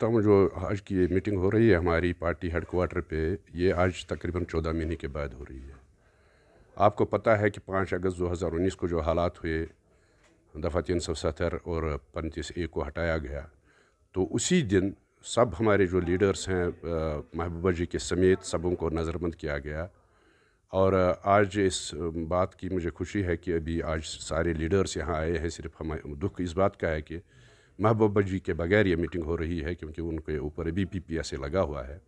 तमाम जो आज की मीटिंग हो रही है हमारी पार्टी हेडकोार्टर पे ये आज तकरीबन चौदह महीने के बाद हो रही है आपको पता है कि पाँच अगस्त 2019 को जो हालात हुए दफ़ा तीन सौ सत्तर और पैंतीस ए को हटाया गया तो उसी दिन सब हमारे जो लीडर्स हैं महबूबा जी के समेत सबों को नज़रबंद किया गया और आज इस बात की मुझे खुशी है कि अभी आज सारे लीडर्स यहाँ आए हैं सिर्फ हम दुख इस बात का है कि महबूबा जी के बगैर ये मीटिंग हो रही है क्योंकि उनके ऊपर अभी पी पी एस लगा हुआ है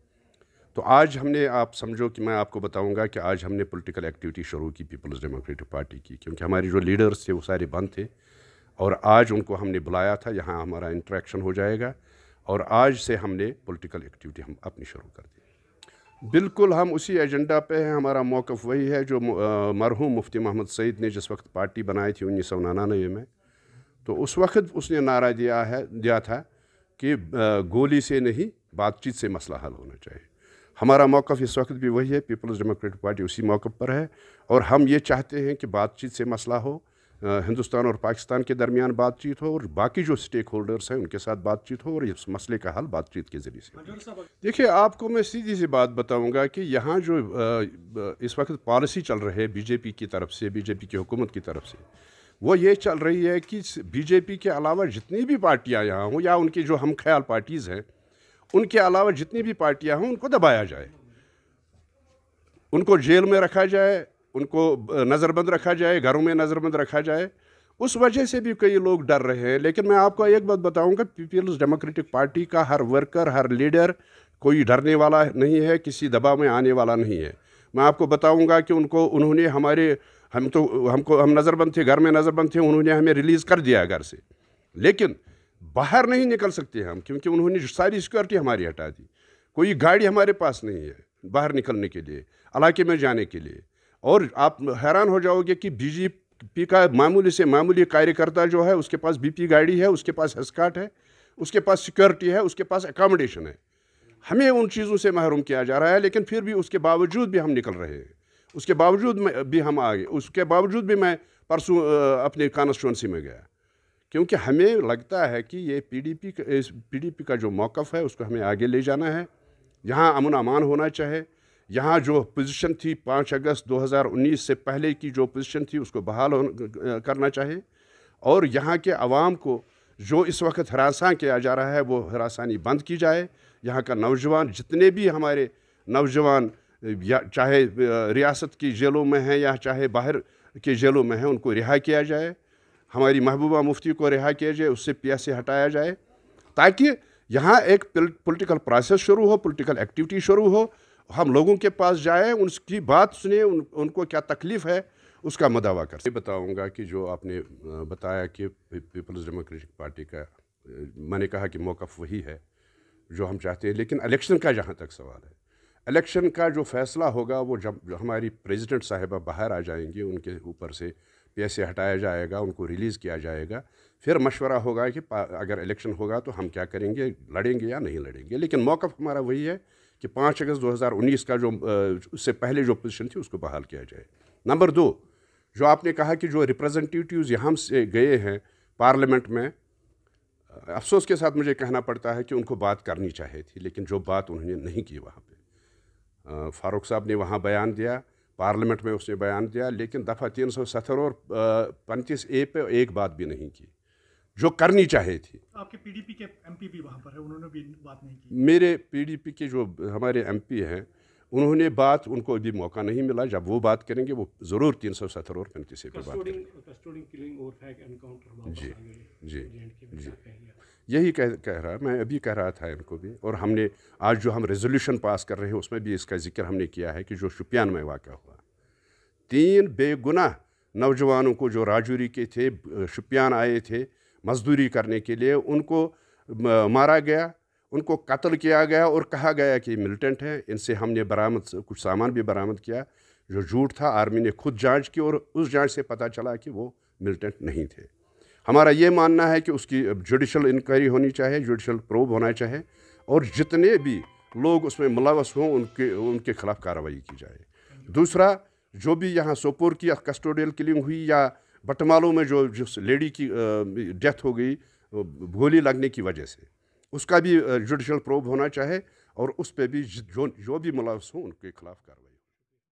तो आज हमने आप समझो कि मैं आपको बताऊंगा कि आज हमने पॉलिटिकल एक्टिविटी शुरू की पीपल्स डेमोक्रेटिक पार्टी की क्योंकि हमारे जो लीडर्स थे वो सारे बंद थे और आज उनको हमने बुलाया था यहाँ हमारा इंट्रैक्शन हो जाएगा और आज से हमने पॉलिटिकल एक्टिविटी हम अपनी शुरू कर दी बिल्कुल हम उसी एजेंडा पे हैं हमारा मौक़ वही है जो मरहूम मुफ्ती मोहम्मद सईद ने जिस वक्त पार्टी बनाई थी उन्नीस सौ में तो उस वक्त उसने नारा दिया है दिया था कि गोली से नहीं बातचीत से मसला हल होना चाहिए हमारा मौक़ इस वक्त भी वही है पीपल्स डेमोक्रेटिक पार्टी उसी मौक़ पर है और हम ये चाहते हैं कि बातचीत से मसला हो हिंदुस्तान और पाकिस्तान के दरमियान बातचीत हो और बाकी जो स्टेक होल्डर्स हैं उनके साथ बातचीत हो और इस मसले का हल बातचीत के ज़रिए से देखिए आपको मैं सीधी सी बात बताऊंगा कि यहाँ जो इस वक्त पॉलिसी चल रही है बीजेपी की तरफ से बीजेपी की हुकूमत की तरफ से वो ये चल रही है कि बीजेपी के अलावा जितनी भी पार्टियां यहाँ हों या उनकी जो हम ख्याल पार्टीज़ हैं उनके अलावा जितनी भी पार्टियां हों उनको दबाया जाए उनको जेल में रखा जाए उनको नज़रबंद रखा जाए घरों में नज़रबंद रखा जाए उस वजह से भी कई लोग डर रहे हैं लेकिन मैं आपको एक बात बताऊंगा पीपल्स डेमोक्रेटिक पार्टी का हर वर्कर हर लीडर कोई डरने वाला नहीं है किसी दबाव में आने वाला नहीं है मैं आपको बताऊंगा कि उनको उन्होंने हमारे हम तो हमको हम नज़रबंद थे घर में नज़रबंद थे उन्होंने हमें रिलीज़ कर दिया घर से लेकिन बाहर नहीं निकल सकते हम क्योंकि उन्होंने सारी सिक्योरिटी हमारी हटा दी कोई गाड़ी हमारे पास नहीं है बाहर निकलने के लिए इलाके में जाने के लिए और आप हैरान हो जाओगे कि बीजेपी का मामूली से मामूली कार्यकर्ता जो है उसके पास बीपी गाड़ी है उसके पास हस्काट है उसके पास सिक्योरिटी है उसके पास एकोमोडेशन है हमें उन चीज़ों से महरूम किया जा रहा है लेकिन फिर भी उसके बावजूद भी हम निकल रहे हैं उसके बावजूद मैं भी हम आगे उसके बावजूद भी मैं परसों अपने कॉन्स्टिट्यूंसी में गया क्योंकि हमें लगता है कि ये पीडीपी का पीडीपी का जो मौक़ है उसको हमें आगे ले जाना है यहाँ अमन अमान होना चाहिए यहाँ जो पोजीशन थी पाँच अगस्त 2019 से पहले की जो पोजीशन थी उसको बहाल करना चाहिए और यहाँ के आवाम को जो इस वक्त हरासा किया जा रहा है वो हरासानी बंद की जाए यहाँ का नौजवान जितने भी हमारे नौजवान या चाहे रियासत की जेलों में हैं या चाहे बाहर के जेलों में हैं उनको रिहा किया जाए हमारी महबूबा मुफ्ती को रिहा किया जाए उससे पिया से हटाया जाए ताकि यहाँ एक पॉलिटिकल प्रोसेस शुरू हो पॉलिटिकल एक्टिविटी शुरू हो हम लोगों के पास जाए उनकी बात सुने उन, उनको क्या तकलीफ़ है उसका मदावा कर ये बताऊँगा कि जो आपने बताया कि पीपल्स डेमोक्रेटिक पार्टी का मैंने कहा कि मौक़ वही है जो हम चाहते हैं लेकिन इलेक्शन का जहाँ तक सवाल है इलेक्शन का जो फैसला होगा वो जब हमारी प्रेसिडेंट साहिबा बाहर आ जाएंगी उनके ऊपर से पैसे हटाया जाएगा उनको रिलीज़ किया जाएगा फिर मशवरा होगा कि अगर इलेक्शन होगा तो हम क्या करेंगे लड़ेंगे या नहीं लड़ेंगे लेकिन मौक़ हमारा वही है कि पाँच अगस्त 2019 का जो उससे पहले जो पोजीशन थी उसको बहाल किया जाए नंबर दो जो आपने कहा कि जो रिप्रेजेंटेटिव्स यहाँ से गए हैं पार्लियामेंट में अफसोस के साथ मुझे कहना पड़ता है कि उनको बात करनी चाहिए थी लेकिन जो बात उन्होंने नहीं की वहाँ पर फारूक साहब ने वहाँ बयान दिया पार्लियामेंट में उसने बयान दिया लेकिन दफ़ा तीन सौ सत्तर और पैंतीस ए पे एक बात भी नहीं की जो करनी चाहिए थी आपके पीडीपी के एमपी भी वहाँ पर है उन्होंने भी बात नहीं की मेरे पीडीपी के जो हमारे एमपी हैं उन्होंने बात उनको अभी मौका नहीं मिला जब वो बात करेंगे वो ज़रूर तीन सौ सत्तर और पैंतीस पर बात जी जी जी यही कह कह रहा मैं अभी कह रहा था इनको भी और हमने आज जो हम रेजोल्यूशन पास कर रहे हैं उसमें भी इसका जिक्र हमने किया है कि जो शुपियान में वाक़ हुआ तीन बेगुनाह नौजवानों को जो राजौरी के थे शुपियान आए थे मजदूरी करने के लिए उनको मारा गया उनको कत्ल किया गया और कहा गया कि मिलिटेंट हैं इनसे हमने बरामद कुछ सामान भी बरामद किया जो झूठ था आर्मी ने खुद जांच की और उस जांच से पता चला कि वो मिलिटेंट नहीं थे हमारा ये मानना है कि उसकी जुडिशल इंक्वायरी होनी चाहिए जुडिशल प्रोब होना चाहिए और जितने भी लोग उसमें मुलवस हों उनके उनके खिलाफ़ कार्रवाई की जाए दूसरा जो भी यहाँ सोपोर की कस्टोडियल किलिंग हुई या बटमालों में जो जिस लेडी की डेथ हो गई गोली लगने की वजह से उसका भी जुडिशल प्रोब होना चाहे और उस पर भी जो जो भी मुलवस हों उनके खिलाफ कार्रवाई